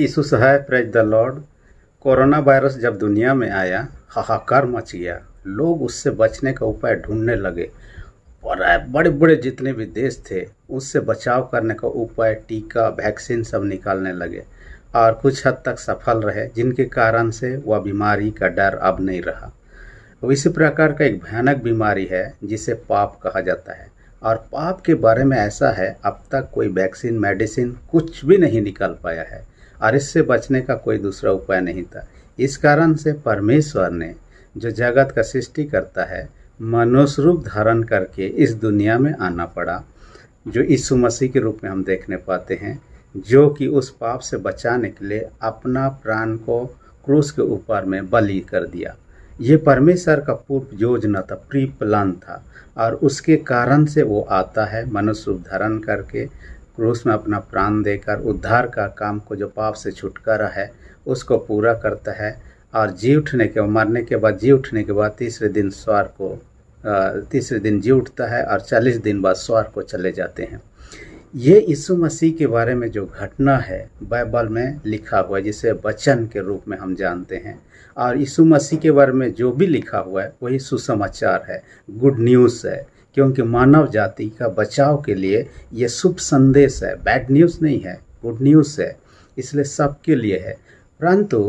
यीशु सहाय praise the Lord corona virus जब दुनिया में आया हाहाकार मच गया लोग उससे बचने का उपाय ढूंढने लगे और बड़े बड़े जितने भी देश थे उससे बचाव करने का उपाय टीका वैक्सीन सब निकालने लगे और कुछ हद तक सफल रहे जिनके कारण से वह बीमारी का डर अब नहीं रहा इसी प्रकार का एक भयानक बीमारी है जिसे पाप कहा जाता है और पाप के बारे में ऐसा है अब तक कोई वैक्सीन मेडिसिन कुछ भी नहीं निकल पाया है और इससे बचने का कोई दूसरा उपाय नहीं था इस कारण से परमेश्वर ने जो जगत का सृष्टि करता है मनुष्य रूप धारण करके इस दुनिया में आना पड़ा जो यीशु मसीह के रूप में हम देखने पाते हैं जो कि उस पाप से बचाने के लिए अपना प्राण को क्रूस के ऊपर में बलि कर दिया ये परमेश्वर का पूर्व योजना था प्री प्लान था और उसके कारण से वो आता है मनुष्य रूप धारण करके क्रूस में अपना प्राण देकर उद्धार का काम को जो पाप से छुटकारा है उसको पूरा करता है और जी उठने के मरने के बाद जी उठने के बाद तीसरे दिन स्वार को तीसरे दिन जी उठता है और चालीस दिन बाद स्वार को चले जाते हैं ये यीशु मसीह के बारे में जो घटना है बाइबल में लिखा हुआ है जिसे वचन के रूप में हम जानते हैं और यीशु मसीह के बारे में जो भी लिखा हुआ है वही सुसमाचार है गुड न्यूज़ है क्योंकि मानव जाति का बचाव के लिए यह शुभ संदेश है बैड न्यूज़ नहीं है गुड न्यूज़ है इसलिए सबके लिए है परंतु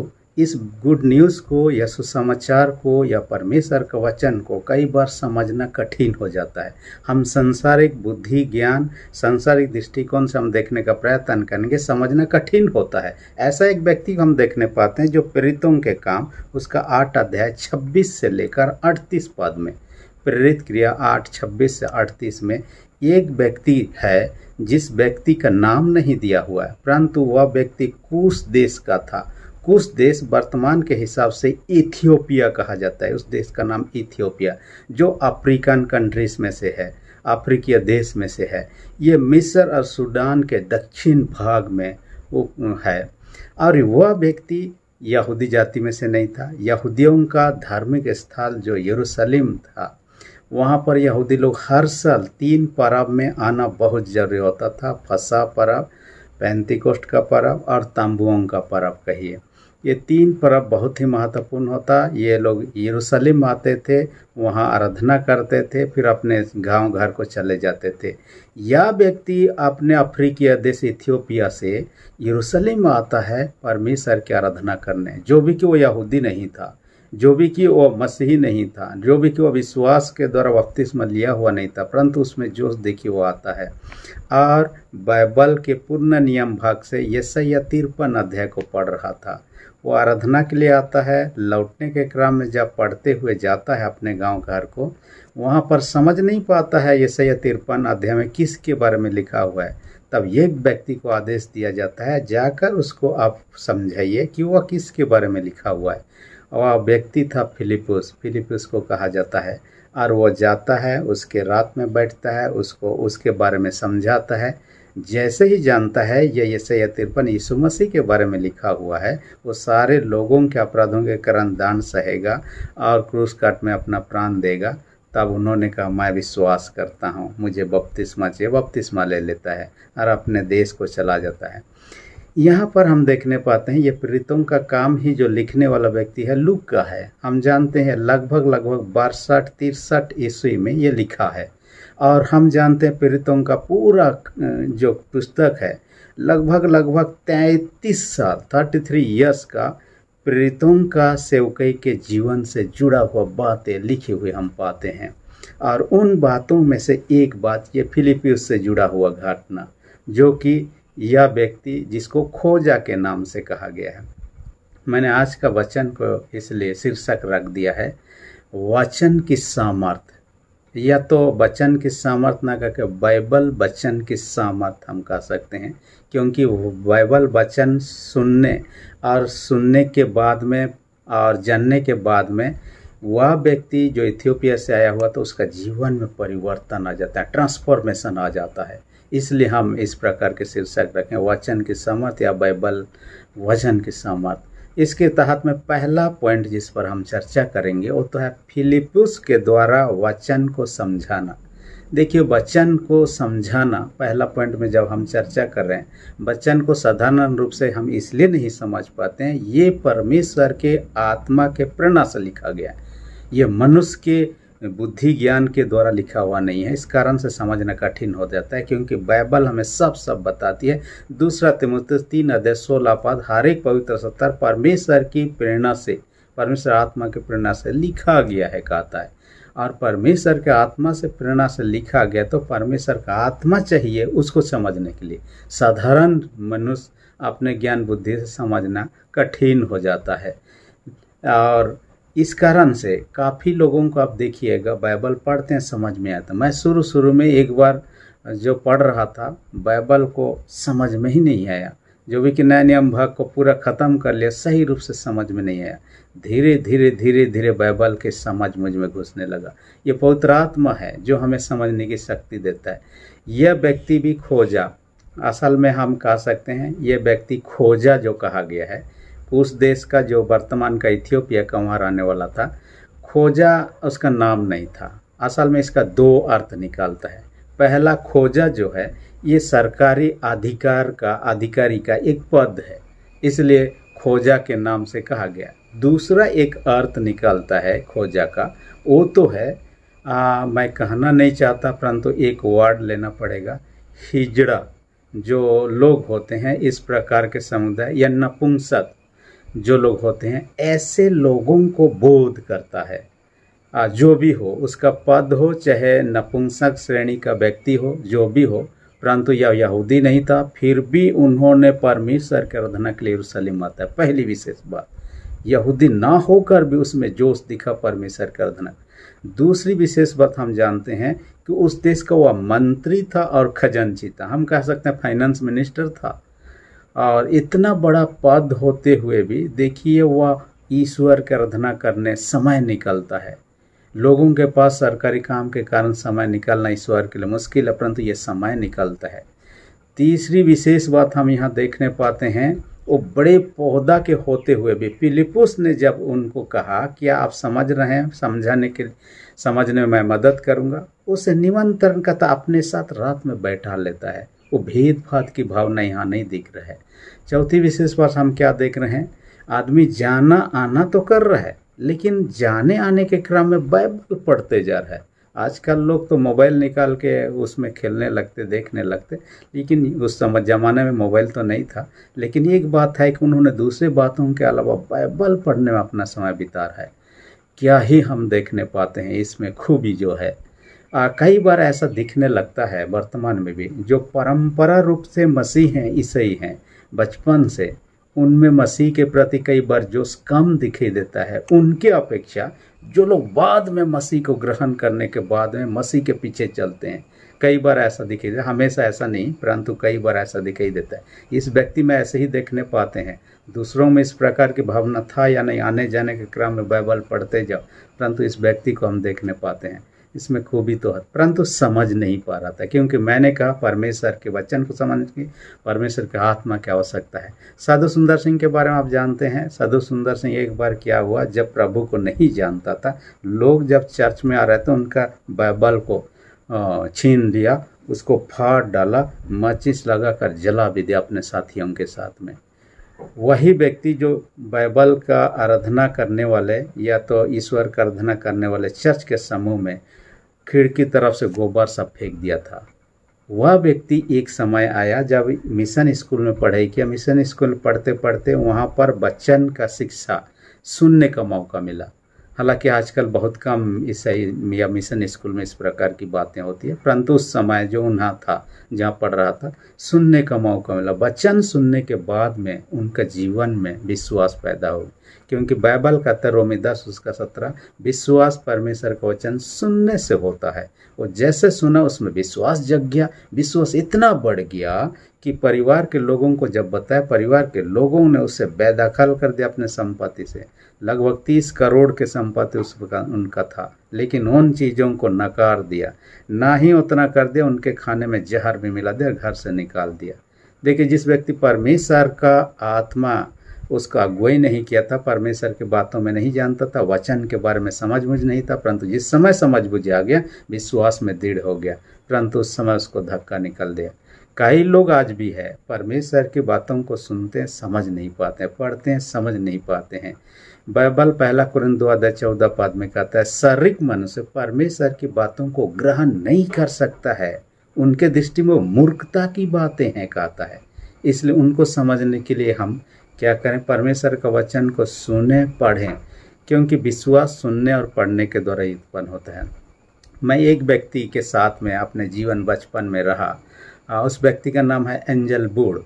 इस गुड न्यूज़ को या सुसमाचार को या परमेश्वर के वचन को कई बार समझना कठिन हो जाता है हम संसारिक बुद्धि ज्ञान संसारिक दृष्टिकोण से हम देखने का प्रयत्न करेंगे समझना कठिन होता है ऐसा एक व्यक्ति को हम देखने पाते हैं जो प्रेरितों के काम उसका आठ अध्याय छब्बीस से लेकर अड़तीस पद में प्रेरित क्रिया आठ छब्बीस से अड़तीस में एक व्यक्ति है जिस व्यक्ति का नाम नहीं दिया हुआ है परंतु वह व्यक्ति कुश देश का था कुश देश वर्तमान के हिसाब से इथियोपिया कहा जाता है उस देश का नाम इथियोपिया जो अफ्रीकन कंट्रीज में से है अफ्रीकीय देश में से है ये मिस्र और सूडान के दक्षिण भाग में है और वह व्यक्ति यहूदी जाति में से नहीं था यहूदियों का धार्मिक स्थल जो यरूशलेम था वहाँ पर यहूदी लोग हर साल तीन पर्व में आना बहुत जरूरी होता था फसा पर्व पैंतीकोष्ठ का पर्व और तांबुओं का पर्व कहिए ये तीन पर्व बहुत ही महत्वपूर्ण होता ये लोग यरूशलेम आते थे वहाँ आराधना करते थे फिर अपने गांव घर को चले जाते थे यह व्यक्ति अपने अफ्रीकीय देश इथियोपिया से यरूशलेम आता है परमेश्वर की आराधना करने जो भी कि वो यहूदी नहीं था जो भी कि वह मसीही नहीं था जो भी कि वह विश्वास के द्वारा बपतिस्म लिया हुआ नहीं था परंतु उसमें जोश देखिए वो आता है और बाइबल के पूर्ण नियम भाग से यशया तिरपन अध्याय को पढ़ रहा था वो आराधना के लिए आता है लौटने के क्रम में जब पढ़ते हुए जाता है अपने गांव घर को वहाँ पर समझ नहीं पाता है ये सैया तिरपन अध्याय में किसके बारे में लिखा हुआ है तब एक व्यक्ति को आदेश दिया जाता है जाकर उसको आप समझाइए कि वह किसके बारे में लिखा हुआ है वह व्यक्ति था फिलिपस फिलिपस को कहा जाता है और वह जाता है उसके रात में बैठता है उसको उसके बारे में समझाता है जैसे ही जानता है ये यशया तिरपन यीशु मसीह के बारे में लिखा हुआ है वो सारे लोगों के अपराधों के कारण दान सहेगा और क्रूस काट में अपना प्राण देगा तब उन्होंने कहा मैं विश्वास करता हूँ मुझे बपतिस्मा चाहिए बपतिस्मा ले लेता है और अपने देश को चला जाता है यहाँ पर हम देखने पाते हैं ये प्रीतम का काम ही जो लिखने वाला व्यक्ति है लुक का है हम जानते हैं लगभग लगभग बासठ तिरसठ ईस्वी में ये लिखा है और हम जानते हैं प्रीतम का पूरा जो पुस्तक है लगभग लगभग तैतीस साल थर्टी थ्री ईयर्स का प्रीतम का सेवकई के जीवन से जुड़ा हुआ बातें लिखे हुए हम पाते हैं और उन बातों में से एक बात ये फिलिपियस से जुड़ा हुआ घटना जो कि यह व्यक्ति जिसको खोजा के नाम से कहा गया है मैंने आज का वचन को इसलिए शीर्षक रख दिया है वचन की सामर्थ या तो वचन की सामर्थ ना कहकर बाइबल वचन की सामर्थ हम कह सकते हैं क्योंकि बाइबल वचन सुनने और सुनने के बाद में और जानने के बाद में वह व्यक्ति जो इथियोपिया से आया हुआ तो उसका जीवन में परिवर्तन आ जाता है ट्रांसफॉर्मेशन आ जाता है इसलिए हम इस प्रकार के शीर्षक रखें वचन की सहमत या बाइबल वजन की सहमत इसके तहत में पहला पॉइंट जिस पर हम चर्चा करेंगे वो तो है फिलिपस के द्वारा वचन को समझाना देखिए वचन को समझाना पहला पॉइंट में जब हम चर्चा कर रहे हैं वचन को साधारण रूप से हम इसलिए नहीं समझ पाते हैं ये परमेश्वर के आत्मा के प्रेरणा से लिखा गया है ये मनुष्य के बुद्धि ज्ञान के द्वारा लिखा हुआ नहीं है इस कारण से समझना कठिन हो जाता है क्योंकि बाइबल हमें सब सब बताती है दूसरा तिमुत तीन अध्यय सोलह पद हर एक पवित्र सत्तर परमेश्वर की प्रेरणा से परमेश्वर आत्मा की प्रेरणा से लिखा गया है कहता है और परमेश्वर के आत्मा से प्रेरणा से लिखा गया तो परमेश्वर का आत्मा चाहिए उसको समझने के लिए साधारण मनुष्य अपने ज्ञान बुद्धि से समझना कठिन हो जाता है और इस कारण से काफ़ी लोगों को आप देखिएगा बाइबल पढ़ते हैं समझ में आता मैं शुरू शुरू में एक बार जो पढ़ रहा था बाइबल को समझ में ही नहीं आया जो भी कि नया नियम भाग को पूरा ख़त्म कर लिया सही रूप से समझ में नहीं आया धीरे धीरे धीरे धीरे बाइबल के समझ मुझ में घुसने लगा ये पवित्र आत्मा है जो हमें समझने की शक्ति देता है यह व्यक्ति भी खोजा असल में हम कह सकते हैं यह व्यक्ति खोजा जो कहा गया है उस देश का जो वर्तमान का इथियोपिया का वहाँ रहने वाला था खोजा उसका नाम नहीं था असल में इसका दो अर्थ निकालता है पहला खोजा जो है ये सरकारी अधिकार का अधिकारी का एक पद है इसलिए खोजा के नाम से कहा गया दूसरा एक अर्थ निकालता है खोजा का वो तो है आ, मैं कहना नहीं चाहता परंतु एक वर्ड लेना पड़ेगा हिजड़ा जो लोग होते हैं इस प्रकार के समुदाय या नपुंसक जो लोग होते हैं ऐसे लोगों को बोध करता है जो भी हो उसका पद हो चाहे नपुंसक श्रेणी का व्यक्ति हो जो भी हो परंतु यह यहूदी नहीं था फिर भी उन्होंने परमेश्वर के आराधना के लिए यरूशलेम आता है पहली विशेष बात यहूदी ना होकर भी उसमें जोश दिखा परमेश्वर का आराधना दूसरी विशेष बात हम जानते हैं कि उस देश का वह मंत्री था और खजन था हम कह सकते हैं फाइनेंस मिनिस्टर था और इतना बड़ा पद होते हुए भी देखिए वह ईश्वर की आराधना करने समय निकलता है लोगों के पास सरकारी काम के कारण समय निकालना ईश्वर के लिए मुश्किल है परंतु यह समय निकलता है तीसरी विशेष बात हम यहाँ देखने पाते हैं वो बड़े पौधा के होते हुए भी फिलिपुस ने जब उनको कहा कि आप समझ रहे हैं समझाने के समझने में मैं मदद करूँगा उसे निमंत्रण का अपने साथ रात में बैठा लेता है वो भेदभाव की भावना यहाँ नहीं दिख रहा है चौथी विशेष बात हम क्या देख रहे हैं आदमी जाना आना तो कर रहा है लेकिन जाने आने के क्रम में बाइबल पढ़ते जा रहा है आजकल लोग तो मोबाइल निकाल के उसमें खेलने लगते देखने लगते लेकिन उस समय ज़माने में मोबाइल तो नहीं था लेकिन एक बात है कि उन्होंने दूसरे बातों के अलावा बाइबल पढ़ने में अपना समय बिता रहा है क्या ही हम देखने पाते हैं इसमें खूबी जो है कई बार ऐसा दिखने लगता है वर्तमान में भी जो परंपरा रूप से मसीह हैं ईसाई हैं बचपन से उनमें मसीह के प्रति कई बार जोश कम दिखाई देता है उनके अपेक्षा जो लोग बाद में मसीह को ग्रहण करने के बाद में मसीह के पीछे चलते हैं कई बार ऐसा दिखाई देता हमेशा ऐसा नहीं परंतु कई बार ऐसा दिखाई देता है इस व्यक्ति में ऐसे ही देखने पाते हैं दूसरों में इस प्रकार की भावना था या नहीं आने जाने के क्रम में बाइबल पढ़ते जाओ परंतु इस व्यक्ति को हम देखने पाते हैं इसमें खूबी तो है परंतु समझ नहीं पा रहा था क्योंकि मैंने कहा परमेश्वर के वचन को समझ के परमेश्वर के आत्मा की आवश्यकता है साधु सुंदर सिंह के बारे में आप जानते हैं साधु सुंदर सिंह एक बार क्या हुआ जब प्रभु को नहीं जानता था लोग जब चर्च में आ रहे थे उनका बाइबल को छीन लिया उसको फाड़ डाला लगा लगाकर जला भी दिया अपने साथियों के साथ में वही व्यक्ति जो बाइबल का आराधना करने वाले या तो ईश्वर का आराधना करने वाले चर्च के समूह में खिड़की तरफ से गोबर सब फेंक दिया था वह व्यक्ति एक समय आया जब मिशन स्कूल में पढ़ाई किया मिशन स्कूल पढ़ते पढ़ते वहाँ पर बच्चन का शिक्षा सुनने का मौका मिला हालांकि आजकल बहुत कम ईसाई या मिशन स्कूल में इस प्रकार की बातें होती है परंतु उस समय जो उन्हा था जहाँ पढ़ रहा था सुनने का मौका मिला बच्चन सुनने के बाद में उनका जीवन में विश्वास पैदा हो क्योंकि बाइबल का है रोमी दस उसका सत्रह विश्वास परमेश्वर का वचन सुनने से होता है और जैसे सुना उसमें विश्वास जग गया विश्वास इतना बढ़ गया कि परिवार के लोगों को जब बताया परिवार के लोगों ने उसे बेदखल कर दिया अपने संपत्ति से लगभग तीस करोड़ के संपत्ति उस उनका था लेकिन उन चीज़ों को नकार दिया ना ही उतना कर दिया उनके खाने में जहर भी मिला दिया घर से निकाल दिया देखिए जिस व्यक्ति परमेश्वर का आत्मा उसका अगुवाई नहीं किया था परमेश्वर के बातों में नहीं जानता था वचन के बारे में समझ बुझ नहीं था परंतु जिस समय समझ बुझ आ गया विश्वास में दृढ़ हो गया परंतु उस समय उसको धक्का निकल दिया कई लोग आज भी है परमेश्वर की बातों को सुनते हैं समझ नहीं पाते हैं पढ़ते हैं समझ नहीं पाते हैं बाइबल पहला कुरन दो चौदह पद में कहता है शारीरिक मनुष्य परमेश्वर की बातों को ग्रहण नहीं कर सकता है उनके दृष्टि में मूर्खता की बातें हैं कहता है इसलिए उनको समझने के लिए हम क्या करें परमेश्वर का वचन को सुने पढ़ें क्योंकि विश्वास सुनने और पढ़ने के द्वारा उत्पन्न होता है मैं एक व्यक्ति के साथ में अपने जीवन बचपन में रहा उस व्यक्ति का नाम है एंजल बुड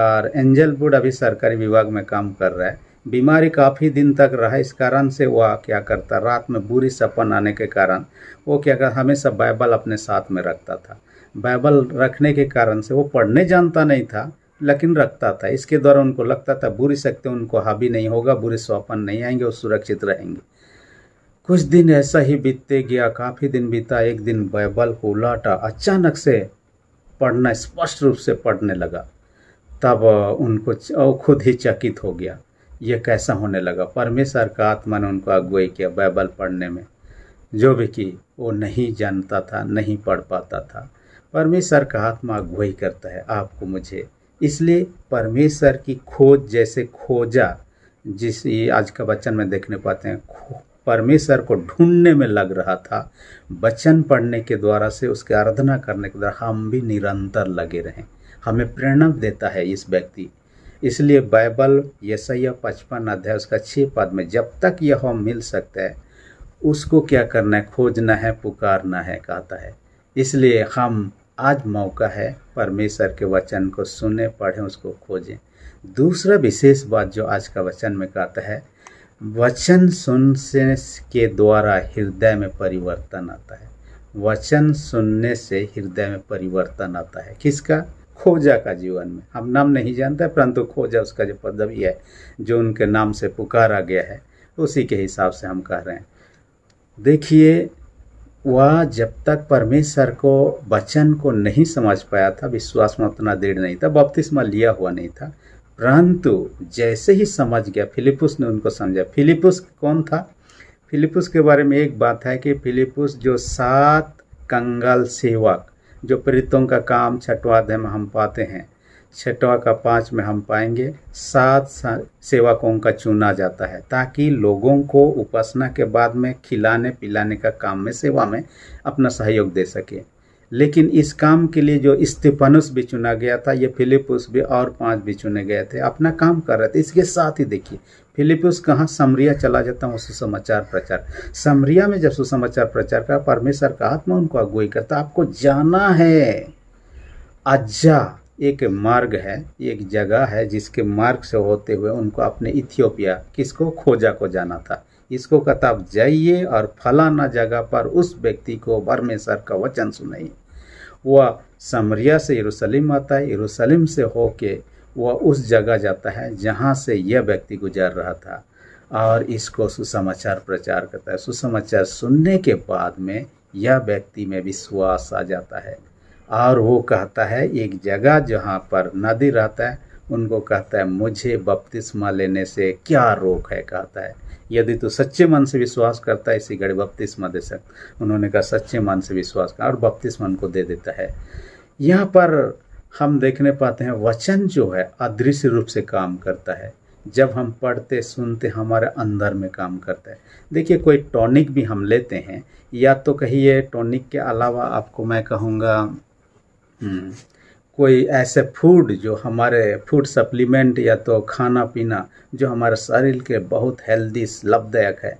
और एंजल बुड अभी सरकारी विभाग में काम कर रहा है बीमारी काफ़ी दिन तक रहा इस कारण से वह क्या करता रात में बुरी सपन आने के कारण वो क्या कर हमेशा बाइबल अपने साथ में रखता था बाइबल रखने के कारण से वो पढ़ने जानता नहीं था लेकिन रखता था इसके द्वारा उनको लगता था बुरी शक्ति उनको हावी नहीं होगा बुरे स्वपन नहीं आएंगे और सुरक्षित रहेंगे कुछ दिन ऐसा ही बीतते गया काफ़ी दिन बीता एक दिन बाइबल को उलाटा अचानक से पढ़ना स्पष्ट रूप से पढ़ने लगा तब उनको खुद ही चकित हो गया यह कैसा होने लगा परमेश्वर का आत्मा ने उनको अगुवाई किया बाइबल पढ़ने में जो भी की वो नहीं जानता था नहीं पढ़ पाता था परमेश्वर का आत्मा अगुवाई करता है आपको मुझे इसलिए परमेश्वर की खोज जैसे खोजा जिस ये आज का वचन में देखने पाते हैं परमेश्वर को ढूंढने में लग रहा था बचन पढ़ने के द्वारा से उसकी आराधना करने के द्वारा हम भी निरंतर लगे रहें हमें प्रेरणा देता है इस व्यक्ति इसलिए बाइबल यशैया पचपन अध्याय उसका छः पद में जब तक यह हम मिल सकता है उसको क्या करना है खोजना है पुकारना है कहता है इसलिए हम आज मौका है परमेश्वर के वचन को सुने पढ़ें उसको खोजें दूसरा विशेष बात जो आज का वचन में कहता है वचन सुनने के द्वारा हृदय में परिवर्तन आता है वचन सुनने से हृदय में परिवर्तन आता है किसका खोजा का जीवन में हम नाम नहीं जानते परंतु खोजा उसका जो पदवी है जो उनके नाम से पुकारा गया है उसी के हिसाब से हम कह रहे हैं देखिए वह जब तक परमेश्वर को वचन को नहीं समझ पाया था विश्वास में उतना दृढ़ नहीं था बपतिस्मा लिया हुआ नहीं था परंतु जैसे ही समझ गया फिलिपुस ने उनको समझा फिलिपुस कौन था फिलिपुस के बारे में एक बात है कि फिलिपुस जो सात कंगाल सेवक जो प्रीतों का काम छठवा में हम पाते हैं छठवा का पाँच में हम पाएंगे सात सेवकों का चुना जाता है ताकि लोगों को उपासना के बाद में खिलाने पिलाने का काम में सेवा में अपना सहयोग दे सके लेकिन इस काम के लिए जो इस्तीफानुस भी चुना गया था ये फिलिपुस भी और पांच भी चुने गए थे अपना काम कर रहे थे इसके साथ ही देखिए फिलिपुस कहाँ समरिया चला जाता हूँ सुसमाचार प्रचार समरिया में जब सुसमाचार प्रचार कर परमेश्वर का आत्मा उनको अगुई करता आपको जाना है अज्जा एक मार्ग है एक जगह है जिसके मार्ग से होते हुए उनको अपने इथियोपिया किसको खोजा को जाना था इसको कहता आप जाइए और फलाना जगह पर उस व्यक्ति को परमेश्वर का वचन सुनाइए वह समरिया से यरूशलेम आता है यरूशलेम से होके वह उस जगह जाता है जहाँ से यह व्यक्ति गुजर रहा था और इसको सुसमाचार प्रचार करता है सुसमाचार सुनने के बाद में यह व्यक्ति में विश्वास आ जाता है और वो कहता है एक जगह जहाँ पर नदी रहता है उनको कहता है मुझे बपतिस्मा लेने से क्या रोक है कहता है यदि तू सच्चे मन से विश्वास करता है इसी घड़ी बपतिस्मा दे सकता उन्होंने कहा सच्चे मन से विश्वास कर और बपतिस्मा उनको दे देता है यहाँ पर हम देखने पाते हैं वचन जो है अदृश्य रूप से काम करता है जब हम पढ़ते सुनते हमारे अंदर में काम करता है देखिए कोई टॉनिक भी हम लेते हैं या तो कहिए टॉनिक के अलावा आपको मैं कहूँगा हम्म। कोई ऐसे फूड जो हमारे फूड सप्लीमेंट या तो खाना पीना जो हमारे शरीर के बहुत हेल्दी लाभदायक है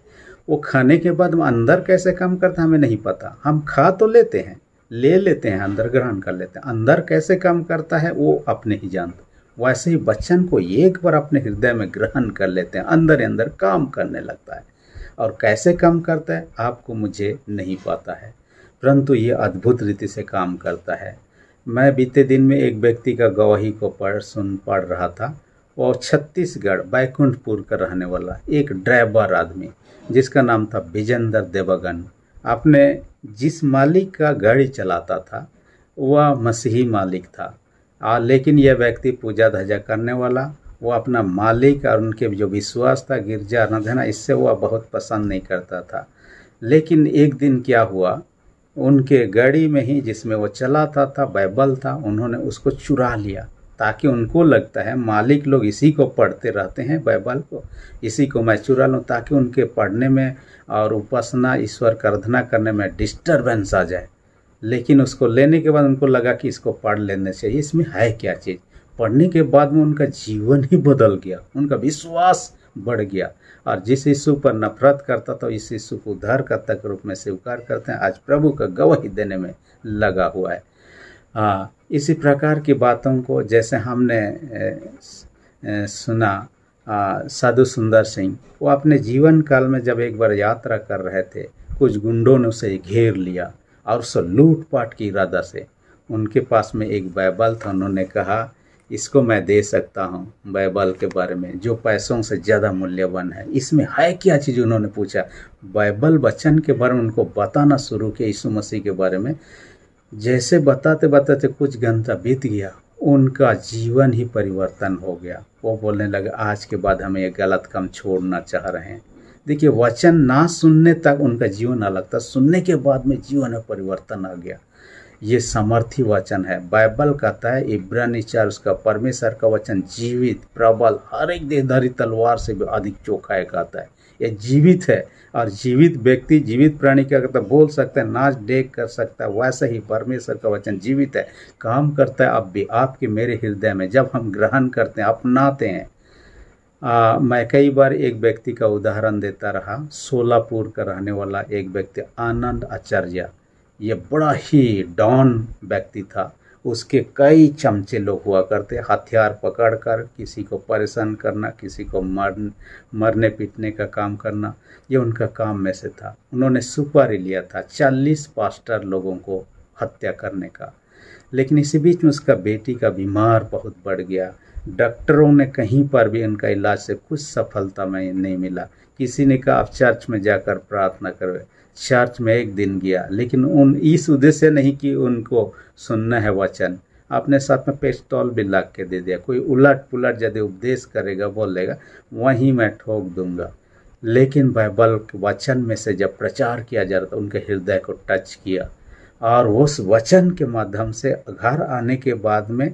वो खाने के बाद हम अंदर कैसे काम करता हमें नहीं पता हम खा तो लेते हैं ले लेते हैं अंदर ग्रहण कर लेते हैं अंदर कैसे काम करता है वो अपने ही जानते वैसे ही बच्चन को एक बार अपने हृदय में ग्रहण कर लेते हैं अंदर ही अंदर काम करने लगता है और कैसे काम करता है आपको मुझे नहीं पता है परंतु ये अद्भुत रीति से काम करता है मैं बीते दिन में एक व्यक्ति का गवाही को पढ़ सुन पढ़ रहा था वो छत्तीसगढ़ बैकुंठपुर का रहने वाला एक ड्राइवर आदमी जिसका नाम था विजेंद्र देवगन अपने जिस मालिक का गाड़ी चलाता था वह मसीही मालिक था आ, लेकिन यह व्यक्ति पूजा धजा करने वाला वो अपना मालिक और उनके जो विश्वास था गिरजा आराधना इससे वह बहुत पसंद नहीं करता था लेकिन एक दिन क्या हुआ उनके गाड़ी में ही जिसमें वो चलाता था बाइबल था उन्होंने उसको चुरा लिया ताकि उनको लगता है मालिक लोग इसी को पढ़ते रहते हैं बाइबल को इसी को मैं चुरा लूँ ताकि उनके पढ़ने में और उपासना ईश्वर कर्धना अर्धना करने में डिस्टर्बेंस आ जाए लेकिन उसको लेने के बाद उनको लगा कि इसको पढ़ लेने चाहिए इसमें है क्या चीज़ पढ़ने के बाद में उनका जीवन ही बदल गया उनका विश्वास बढ़ गया और जिस यीशु पर नफरत करता था इस यीशु को करता के रूप में स्वीकार करते हैं आज प्रभु का गवाही देने में लगा हुआ है आ, इसी प्रकार की बातों को जैसे हमने ए, ए, सुना साधु सुंदर सिंह वो अपने जीवन काल में जब एक बार यात्रा कर रहे थे कुछ गुंडों ने उसे घेर लिया और उसे लूटपाट की इरादा से उनके पास में एक बाइबल था उन्होंने कहा इसको मैं दे सकता हूँ बाइबल के बारे में जो पैसों से ज़्यादा मूल्यवान है इसमें है क्या चीज़ उन्होंने पूछा बाइबल वचन के बारे में उनको बताना शुरू किया यीशु मसीह के बारे में जैसे बताते बताते कुछ घंटा बीत गया उनका जीवन ही परिवर्तन हो गया वो बोलने लगे आज के बाद हमें ये गलत काम छोड़ना चाह रहे हैं देखिए वचन ना सुनने तक उनका जीवन अलग था सुनने के बाद में जीवन में परिवर्तन आ गया ये समर्थी वचन है बाइबल कहता है इब्रानी चार उसका परमेश्वर का वचन जीवित प्रबल हर एक देहधारी तलवार से भी अधिक चोखा है कहता है ये जीवित है और जीवित व्यक्ति जीवित प्राणी क्या करता तो है बोल सकते है नाच डेक कर सकता है वैसे ही परमेश्वर का वचन जीवित है काम करता है अब भी आपके मेरे हृदय में जब हम ग्रहण करते हैं अपनाते हैं आ, मैं कई बार एक व्यक्ति का उदाहरण देता रहा सोलापुर का रहने वाला एक व्यक्ति आनंद आचार्य ये बड़ा ही डॉन व्यक्ति था उसके कई चमचे लोग हुआ करते हथियार पकड़कर किसी को परेशान करना किसी को मर मरने पीटने का काम करना ये उनका काम में से था उन्होंने सुपारी लिया था चालीस पास्टर लोगों को हत्या करने का लेकिन इसी बीच में उसका बेटी का बीमार बहुत बढ़ गया डॉक्टरों ने कहीं पर भी उनका इलाज से कुछ सफलता में नहीं मिला किसी ने कहा आप चर्च में जाकर प्रार्थना करें चर्च में एक दिन गया लेकिन उन इस उद्देश्य नहीं कि उनको सुनना है वचन अपने साथ में पेस्टॉल भी लाग के दे दिया कोई उलट पुलट यदि उपदेश करेगा बोलेगा वहीं मैं ठोक दूंगा लेकिन बाइबल के वचन में से जब प्रचार किया जा रहा था उनके हृदय को टच किया और उस वचन के माध्यम से घर आने के बाद में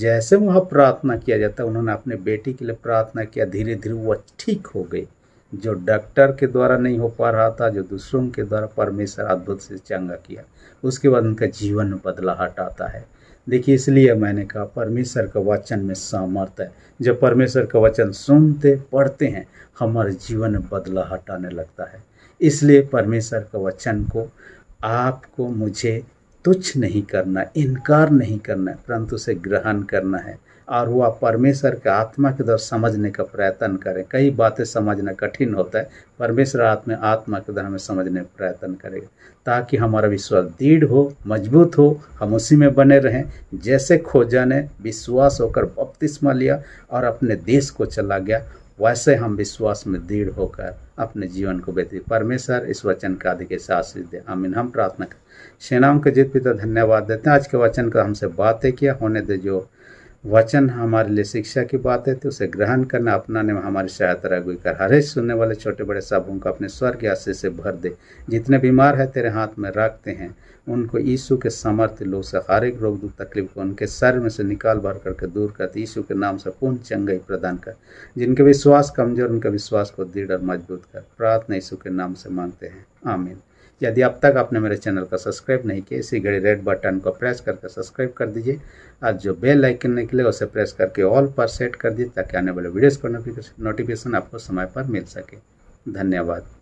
जैसे वहाँ प्रार्थना किया जाता उन्होंने अपने बेटी के लिए प्रार्थना किया धीरे धीरे वह ठीक हो गई जो डॉक्टर के द्वारा नहीं हो पा रहा था जो दूसरों के द्वारा परमेश्वर अद्भुत से चंगा किया उसके बाद उनका जीवन में बदलाहट आता है देखिए इसलिए मैंने कहा परमेश्वर का वचन में सामर्थ्य है जब परमेश्वर का वचन सुनते पढ़ते हैं हमारे जीवन में बदलाहट आने लगता है इसलिए परमेश्वर का वचन को आपको मुझे तुच्छ नहीं करना इनकार नहीं करना परंतु उसे ग्रहण करना है और वह परमेश्वर के आत्मा के द्वारा समझने का प्रयत्न करें कई बातें समझना कठिन होता है परमेश्वर आत्मा आत्मा के द्वारा हमें समझने का प्रयत्न करेगा ताकि हमारा विश्वास दृढ़ हो मजबूत हो हम उसी में बने रहें जैसे खोजा ने विश्वास होकर बपतिस्मा लिया और अपने देश को चला गया वैसे हम विश्वास में दृढ़ होकर अपने जीवन को व्यतीत परमेश्वर इस वचन का अधिक आशीष दे अमीन हम प्रार्थना कर सेनाओं के जीत पिता धन्यवाद देते हैं आज के वचन का हमसे बातें किया होने दे जो वचन हमारे लिए शिक्षा की बात है तो उसे ग्रहण करना अपनाने में हमारी सहायता अगुई कर हर एक सुनने वाले छोटे बड़े सब को अपने स्वर्ग आशीष से भर दे जितने बीमार है तेरे हाथ में रखते हैं उनको यीशु के समर्थ लोग से हर एक रोग दुख तकलीफ को उनके सर में से निकाल भर करके दूर करते यीशु के नाम से पूर्ण चंगाई प्रदान कर जिनके विश्वास कमजोर उनके विश्वास को दृढ़ और मजबूत कर प्रार्थना यीशु के नाम से मांगते हैं आमिर यदि अब तक आपने मेरे चैनल को सब्सक्राइब नहीं किया इसी घड़ी रेड बटन को प्रेस करके सब्सक्राइब कर दीजिए और जो बेल आइकन निकले उसे प्रेस करके ऑल पर सेट कर दीजिए ताकि आने वाले वीडियोस का नोटिफिकेशन आपको समय पर मिल सके धन्यवाद